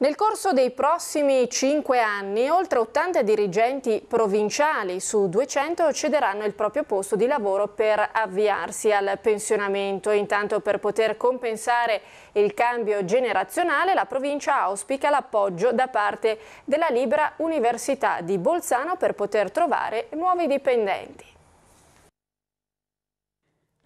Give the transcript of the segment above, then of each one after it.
Nel corso dei prossimi cinque anni, oltre 80 dirigenti provinciali su 200 cederanno il proprio posto di lavoro per avviarsi al pensionamento. Intanto per poter compensare il cambio generazionale, la provincia auspica l'appoggio da parte della Libera Università di Bolzano per poter trovare nuovi dipendenti.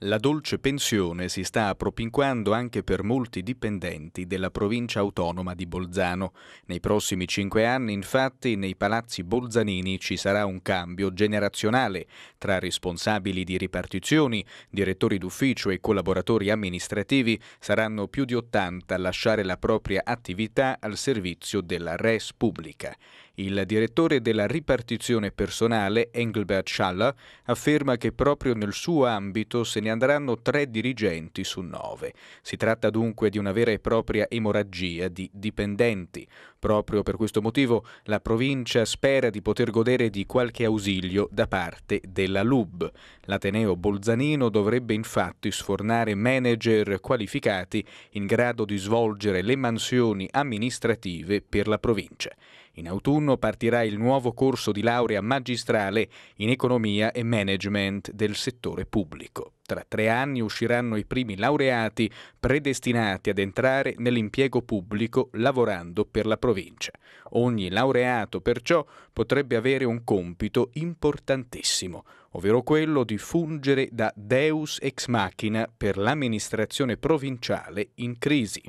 La dolce pensione si sta appropinquando anche per molti dipendenti della provincia autonoma di Bolzano. Nei prossimi cinque anni, infatti, nei palazzi bolzanini ci sarà un cambio generazionale tra responsabili di ripartizioni, direttori d'ufficio e collaboratori amministrativi. Saranno più di 80 a lasciare la propria attività al servizio della res pubblica. Il direttore della ripartizione personale, Engelbert Schaller, afferma che proprio nel suo ambito se ne andranno tre dirigenti su nove. Si tratta dunque di una vera e propria emorragia di dipendenti, Proprio per questo motivo la provincia spera di poter godere di qualche ausilio da parte della LUB. L'Ateneo Bolzanino dovrebbe infatti sfornare manager qualificati in grado di svolgere le mansioni amministrative per la provincia. In autunno partirà il nuovo corso di laurea magistrale in economia e management del settore pubblico. Tra tre anni usciranno i primi laureati predestinati ad entrare nell'impiego pubblico lavorando per la provincia provincia. Ogni laureato perciò potrebbe avere un compito importantissimo, ovvero quello di fungere da deus ex machina per l'amministrazione provinciale in crisi.